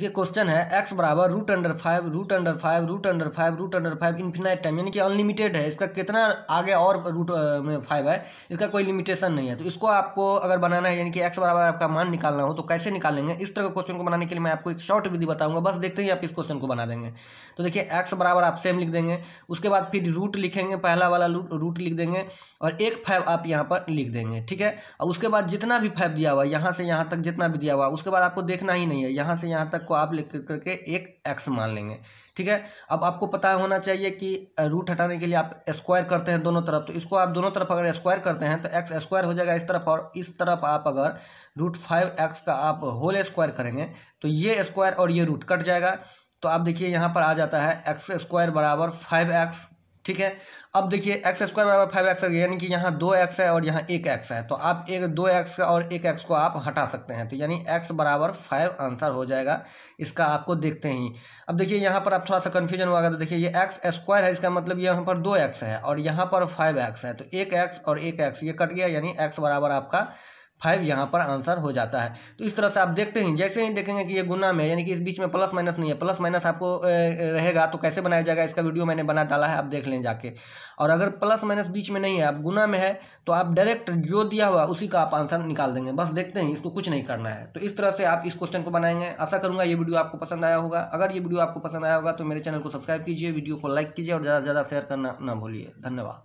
देखिए क्वेश्चन है एक्स बराबर root under five root under five root under five root under five infinite time यानी कि unlimited है इसका कितना आगे और रूट में फाइव है इसका कोई लिमिटेशन नहीं है तो इसको आपको अगर बनाना है यानी कि एक्स बराबर आपका मान निकालना हो तो कैसे निकालेंगे इस तरह के क्वेश्चन को बनाने के लिए मैं आपको एक शॉर्ट विधि बताऊंगा बस देखते ही आप इस क्वेश्चन को बना देंगे तो देखिए एक्स बराबर आप सेम लिख देंगे उसके बाद फिर रूट लिखेंगे पहला वाला रूट लिख देंगे और एक फाइव आप यहाँ पर लिख देंगे ठीक है और उसके बाद जितना भी फाइव दिया हुआ है यहाँ से यहाँ तक जितना भी दिया हुआ उसके बाद आपको देखना ही नहीं है यहाँ से यहाँ तक को आप लिख करके एक एक्स मान लेंगे ठीक है अब आपको पता होना चाहिए कि रूट हटाने के लिए आप स्क्वायर करते हैं दोनों तरफ तो इसको आप दोनों तरफ अगर स्क्वायर करते हैं तो एक्स स्क्वायर हो जाएगा इस तरफ और इस तरफ आप अगर रूट फाइव एक्स का आप होल स्क्वायर करेंगे तो ये स्क्वायर और ये रूट कट जाएगा तो आप देखिए यहाँ पर आ जाता है एक्स स्क्वायर बराबर फाइव एक्स ठीक है अब देखिए एक्स स्क्वायर बराबर फाइव एक्स यानी कि यहाँ दो एक्स है और यहाँ एक एक्स है तो आप एक दो एक्स और एक एक्स को आप हटा सकते हैं तो यानी एक्स बराबर फाइव आंसर हो जाएगा इसका आपको देखते ही अब देखिए यहाँ पर आप थोड़ा सा कन्फ्यूजन हुआ तो देखिए ये एक्स स्क्वायर है इसका मतलब यहाँ पर दो एक्स है और यहाँ पर फाइव एक्स है तो एक एक्स और एक एक्स ये कट गया यानी एक्स बराबर आपका फाइव यहाँ पर आंसर हो जाता है तो इस तरह से आप देखते हैं जैसे ही देखेंगे कि ये गुना में यानी कि इस बीच में प्लस माइनस नहीं है प्लस माइनस आपको रहेगा तो कैसे बनाया जाएगा इसका वीडियो मैंने बना डाला है आप देख लें जाके और अगर प्लस माइनस बीच में नहीं है आप गुना में है तो आप डायरेक्ट जो दिया हुआ उसी का आप आंसर निकाल देंगे बस देखते हैं इसको कुछ नहीं करना है तो इस तरह से आप इस क्वेश्चन को बनाएंगे आशा करूँगा ये वीडियो आपको पसंद आया होगा अगर ये वीडियो आपको पसंद आया होगा तो मेरे चैनल को सब्सक्राइब कीजिए वीडियो को लाइक कीजिए और ज़्यादा से ज़्यादा शेयर करना ना भूलिए धन्यवाद